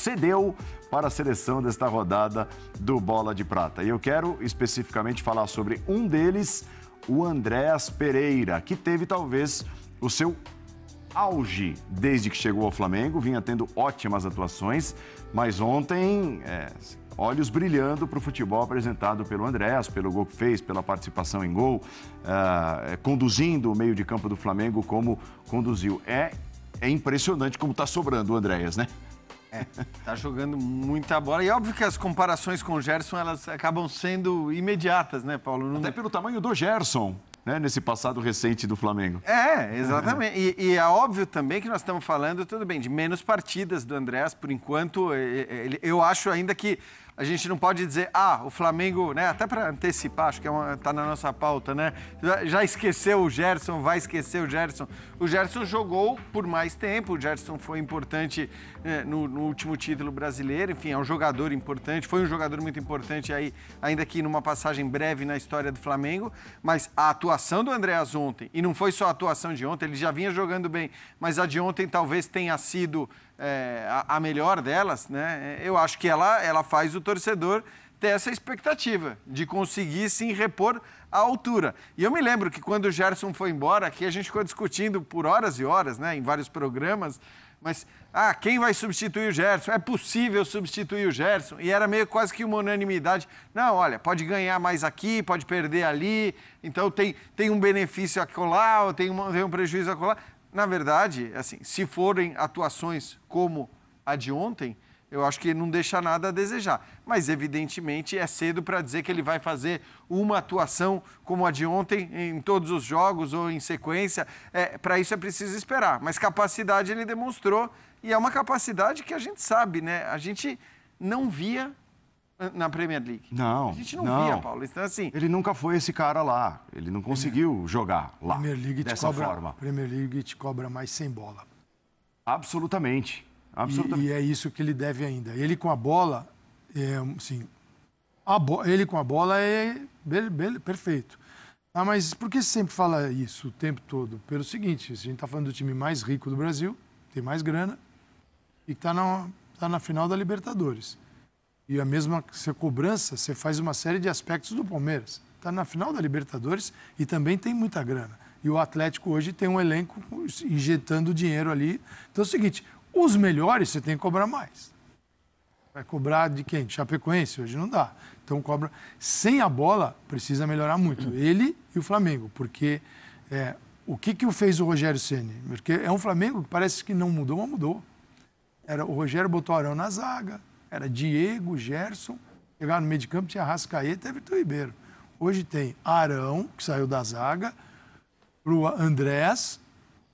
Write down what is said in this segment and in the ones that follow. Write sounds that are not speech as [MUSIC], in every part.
cedeu para a seleção desta rodada do Bola de Prata. E eu quero especificamente falar sobre um deles, o Andréas Pereira, que teve talvez o seu auge desde que chegou ao Flamengo, vinha tendo ótimas atuações, mas ontem, é, olhos brilhando para o futebol apresentado pelo Andréas, pelo gol que fez, pela participação em gol, é, é, conduzindo o meio de campo do Flamengo como conduziu. É, é impressionante como está sobrando o Andréas, né? É, tá jogando muita bola. E é óbvio que as comparações com o Gerson, elas acabam sendo imediatas, né, Paulo? Não... Até pelo tamanho do Gerson, né, nesse passado recente do Flamengo. É, exatamente. É. E, e, é óbvio também que nós estamos falando, tudo bem, de menos partidas do Andrés, por enquanto. eu acho ainda que a gente não pode dizer, ah, o Flamengo, né? Até para antecipar, acho que é uma, tá na nossa pauta, né? Já esqueceu o Gerson, vai esquecer o Gerson. O Gerson jogou por mais tempo, o Gerson foi importante né, no, no, último título brasileiro, enfim, é um jogador importante, foi um jogador muito importante aí, ainda que numa passagem breve na história do Flamengo, mas a atuação do Andréas ontem, e não foi só a atuação de ontem, ele já vinha jogando bem, mas a de ontem talvez tenha sido é, a, a, melhor delas, né? Eu acho que ela, ela faz o torcedor ter essa expectativa de conseguir sim repor a altura. E eu me lembro que quando o Gerson foi embora, aqui a gente ficou discutindo por horas e horas, né? Em vários programas. Mas, ah, quem vai substituir o Gerson? É possível substituir o Gerson? E era meio quase que uma unanimidade. Não, olha, pode ganhar mais aqui, pode perder ali, então tem, tem um benefício acolá, ou tem, uma, tem um prejuízo acolá na verdade, assim, se forem atuações como a de ontem, eu acho que não deixa nada a desejar. Mas, evidentemente, é cedo para dizer que ele vai fazer uma atuação como a de ontem em todos os jogos ou em sequência. É, para isso é preciso esperar. Mas capacidade ele demonstrou e é uma capacidade que a gente sabe, né? A gente não via na Premier League. Não. A gente não, não, via, Paulo. Então, assim. Ele nunca foi esse cara lá. Ele não conseguiu jogar lá. Premier League dessa cobra, forma. Premier League te cobra mais sem bola. Absolutamente. Absolutamente. E, e, é isso que ele deve ainda. Ele com a bola, é, assim, a bo ele com a bola é perfeito. Ah, mas por que você sempre fala isso o tempo todo? Pelo seguinte, a gente está falando do time mais rico do Brasil, tem mais grana, e está na, tá na final da Libertadores e a mesma cobrança, você faz uma série de aspectos do Palmeiras. Está na final da Libertadores e também tem muita grana. E o Atlético hoje tem um elenco injetando dinheiro ali. Então é o seguinte, os melhores você tem que cobrar mais. Vai cobrar de quem? De Chapecoense? Hoje não dá. Então cobra. Sem a bola, precisa melhorar muito. [CLEARS THROAT] Ele e o Flamengo, porque é, o que, que fez o Rogério Ceni? Porque é um Flamengo que parece que não mudou, mas mudou. Era, o Rogério botou Arão na zaga, era Diego, Gerson, chegava no meio de campo, tinha Rascaeta e Everton Ribeiro. Hoje tem Arão, que saiu da zaga, pro Andrés,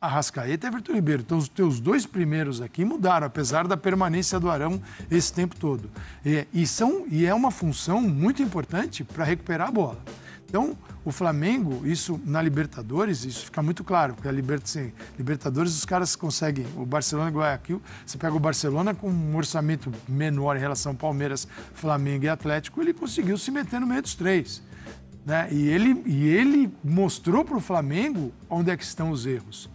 Arrascaeta e Everton Ribeiro. Então, os teus dois primeiros aqui mudaram, apesar da permanência do Arão esse tempo todo. E, e são, e é uma função muito importante para recuperar a bola. Então, o Flamengo, isso na Libertadores, isso fica muito claro, porque a sim, Libertadores os caras conseguem, o Barcelona e Guayaquil, é você pega o Barcelona com um orçamento menor em relação ao Palmeiras, Flamengo e Atlético, ele conseguiu se meter no meio dos três. Né? E, ele, e ele mostrou para o Flamengo onde é que estão os erros.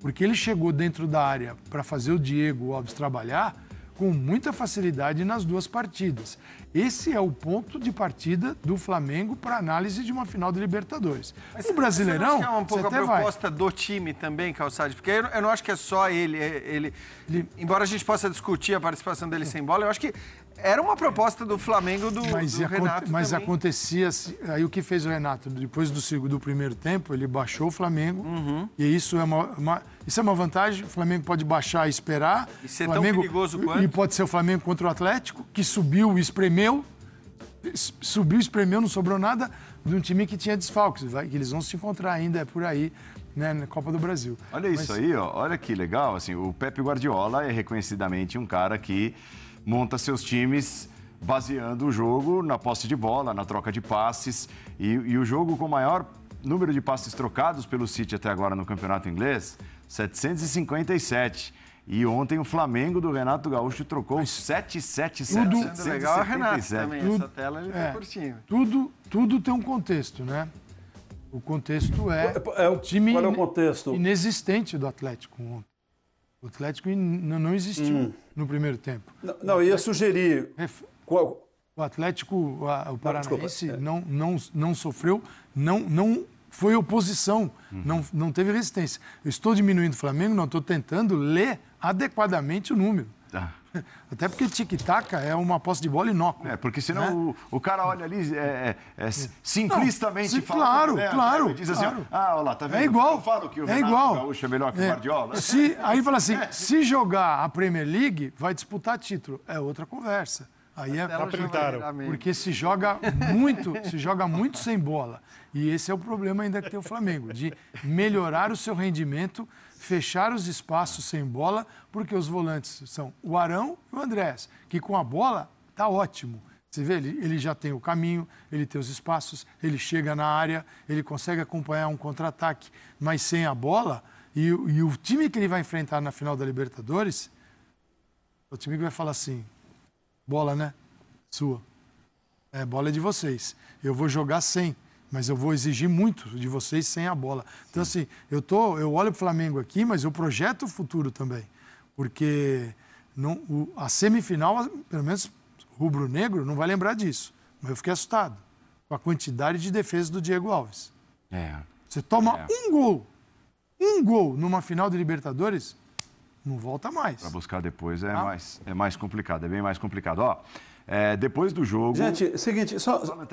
Porque ele chegou dentro da área para fazer o Diego Alves trabalhar, com muita facilidade nas duas partidas. Esse é o ponto de partida do Flamengo para análise de uma final de Libertadores. Mas, o Brasileirão. Mas você não é um pouco a proposta vai. do time também, Calçade, porque eu, eu, não acho que é só é, ele, ele. Embora a gente possa discutir a participação dele sem bola, eu acho que era uma proposta do Flamengo do, mas, do Renato. Mas também. acontecia. Aí o que fez o Renato? Depois do, do primeiro tempo, ele baixou o Flamengo. Uhum. E isso é uma, uma, isso é uma vantagem. O Flamengo pode baixar e esperar. E ser Flamengo, tão perigoso quanto. E pode ser o Flamengo contra o Atlético, que subiu e espremeu. Subiu, espremeu, não sobrou nada de um time que tinha desfalques. Vai, que eles vão se encontrar ainda, é por aí né, na Copa do Brasil. Olha Mas... isso aí, ó, olha que legal. Assim, o Pepe Guardiola é reconhecidamente um cara que monta seus times baseando o jogo na posse de bola, na troca de passes. E, e o jogo com maior número de passes trocados pelo City até agora no campeonato inglês, 757. E ontem o Flamengo do Renato Gaúcho trocou 777. Tudo legal é Renato também. Tudo, tela ele tá é, tá Tudo, tudo tem um contexto, né? O contexto é, é o é time qual é o contexto? inexistente do Atlético ontem. O Atlético não existiu hum. no primeiro tempo. Não, não Atlético... ia sugerir. É qual... O Atlético, o Paranaense, é. não, não, não sofreu, não, não foi oposição, uhum. não, não teve resistência. Eu estou diminuindo o Flamengo, não estou tentando ler adequadamente o número. Tá. [LAUGHS] Até porque tic tac é uma posse de bola inócua. É, porque senão né? o, o, cara olha ali é, é, é, é. simplistamente Não, sim, fala. Claro, né, claro. Diz assim, claro. ah, olha lá, tá vendo? É igual. Eu falo que o é Renato é igual. Gaúcho é melhor que o é. Guardiola. Né? Se, aí fala assim, [LAUGHS] se jogar a Premier League, vai disputar título. É outra conversa. Aí é pintaram. Porque se joga muito, se joga muito sem bola. E esse é o problema ainda que tem o Flamengo, de melhorar o seu rendimento fechar os espaços sem bola, porque os volantes são o Arão e o Andrés, que com a bola está ótimo. Você vê, ele, ele já tem o caminho, ele tem os espaços, ele chega na área, ele consegue acompanhar um contra-ataque, mas sem a bola, e, e o time que ele vai enfrentar na final da Libertadores, o time que vai falar assim: bola, né? Sua. É, bola é de vocês. Eu vou jogar sem mas eu vou exigir muito de vocês sem a bola. Então, assim, eu, tô, eu olho para o Flamengo aqui, mas eu projeto o futuro também. Porque não, o, a semifinal, pelo menos rubro-negro, não vai lembrar disso. Mas eu fiquei assustado com a quantidade de defesa do Diego Alves. É. Você toma é. um gol, um gol numa final de Libertadores, não volta mais. Para buscar depois é, ah. mais, é mais complicado, é bem mais complicado. Ó. É, depois do jogo. Gente, seguinte, só. Fala,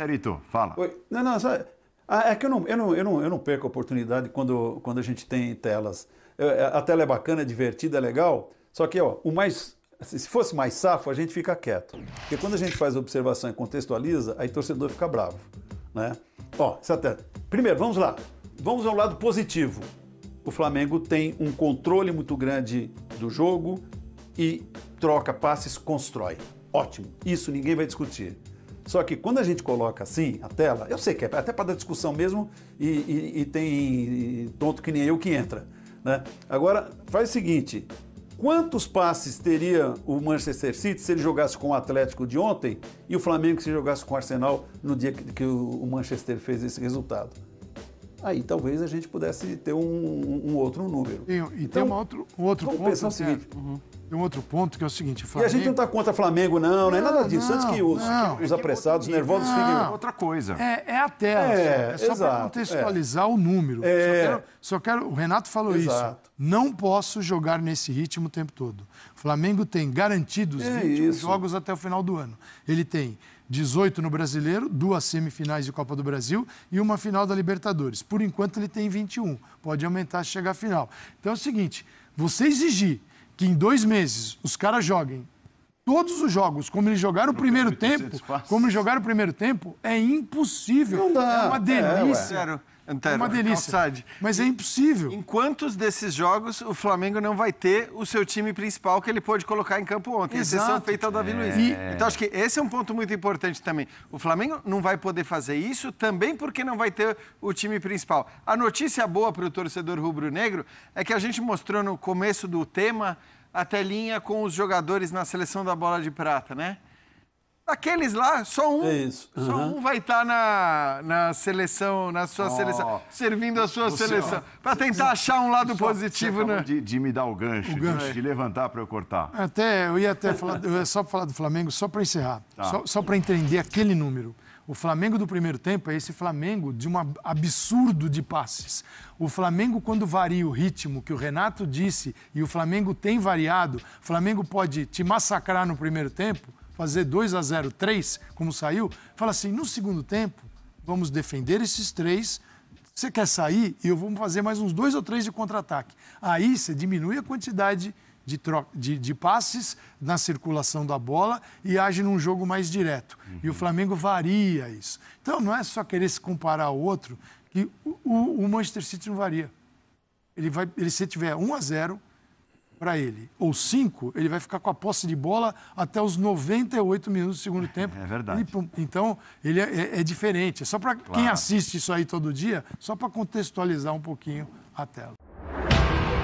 fala. Oi. Não, não, só... ah, é que eu não, eu, não, eu, não, eu não perco a oportunidade quando, quando a gente tem telas. Eu, é, é, a tela é bacana, é divertida, é legal. Só que, ó, o mais. Se fosse mais safo, a gente fica quieto. Porque quando a gente faz observação e contextualiza, aí o torcedor fica bravo. Né? Ó, essa Primeiro, vamos lá. Vamos ao lado positivo. O Flamengo tem um controle muito grande do jogo e troca passes, constrói. Ótimo, isso ninguém vai discutir. Só que quando a gente coloca assim a tela, eu sei que é até para dar discussão mesmo e, e, e tem tonto que nem eu que entra. Né? Agora, faz o seguinte: quantos passes teria o Manchester City se ele jogasse com o Atlético de ontem e o Flamengo se jogasse com o Arsenal no dia que, que o Manchester fez esse resultado? Aí talvez a gente pudesse ter um, um outro número. E, e então, tem um outro, um outro vamos ponto. Vamos pensar o né? seguinte: uhum um outro ponto que é o seguinte: Flamengo... E a gente não está contra Flamengo, não, né? não, é nada disso. Não, Antes que os, que os apressados, os nervosos não, fiquem. É outra coisa. É, é a tela. É, só, é só para é. contextualizar é. o número. É. Só quero, só, quero, O Renato falou exato. isso. Não posso jogar nesse ritmo o tempo todo. O Flamengo tem garantidos é 20 isso. jogos até o final do ano. Ele tem 18 no Brasileiro, duas semifinais de Copa do Brasil e uma final da Libertadores. Por enquanto ele tem 21, pode aumentar se chegar à final. Então é o seguinte, você exigir que em dois meses os caras joguem todos os jogos, como eles jogaram o primeiro tempo, como eles jogaram o primeiro tempo, é impossível. Não dá. É uma é, delícia. É, Antero, é uma delícia. Calçade. Mas é impossível. Em quantos desses jogos o Flamengo não vai ter o seu time principal que ele pôde colocar em campo ontem? Exato. Exceção feita ao Davi é. Luiz. E... Então acho que esse é um ponto muito importante também. O Flamengo não vai poder fazer isso também porque não vai ter o time principal. A notícia boa para o torcedor rubro-negro é que a gente mostrou no começo do tema a telinha com os jogadores na seleção da bola de prata, né? Aqueles lá, só um, é uhum. só um vai estar tá na, na seleção, na sua oh, seleção, servindo a sua seleção, para tentar achar um lado só, [LAUGHS] positivo, né? De, de, me dar o gancho, o gancho. De, de, levantar para eu cortar. Até eu ia até falar, eu ia só falar do Flamengo, só para encerrar, tá. só, só para entender aquele número. O Flamengo do primeiro tempo é esse Flamengo de um absurdo de passes. O Flamengo, quando varia o ritmo que o Renato disse, e o Flamengo tem variado, o Flamengo pode te massacrar no primeiro tempo, fazer 2 a 0 3, como saiu, fala assim: no segundo tempo, vamos defender esses três. Você quer sair? Eu vou fazer mais uns dois ou três de contra-ataque. Aí você diminui a quantidade de, de, de, passes na circulação da bola e age num jogo mais direto. Uhum. E o uhum. Flamengo varia isso. Então não é só querer se comparar ao outro, que o, o, Manchester City não varia. Ele vai, ele, se tiver 1 a 0 para ele ou 5, ele vai ficar com a posse de bola até os 98 minutos do segundo [LAUGHS] é tempo. É verdade. E, então, ele é, é, é diferente. É só para claro. quem assiste isso aí todo dia, só para contextualizar um pouquinho a tela.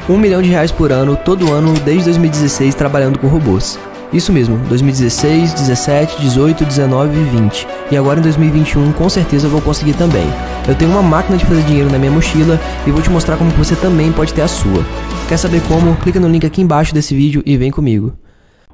1 milhão de reais por ano, todo ano, desde 2016, trabalhando com robôs. Isso mesmo, 2016, 17, 18, 19 e 20. E agora em 2021 com certeza eu vou conseguir também. Eu tenho uma máquina de fazer dinheiro na minha mochila e vou te mostrar como você também pode ter a sua. Quer saber como? Clica no link aqui embaixo desse vídeo e vem comigo.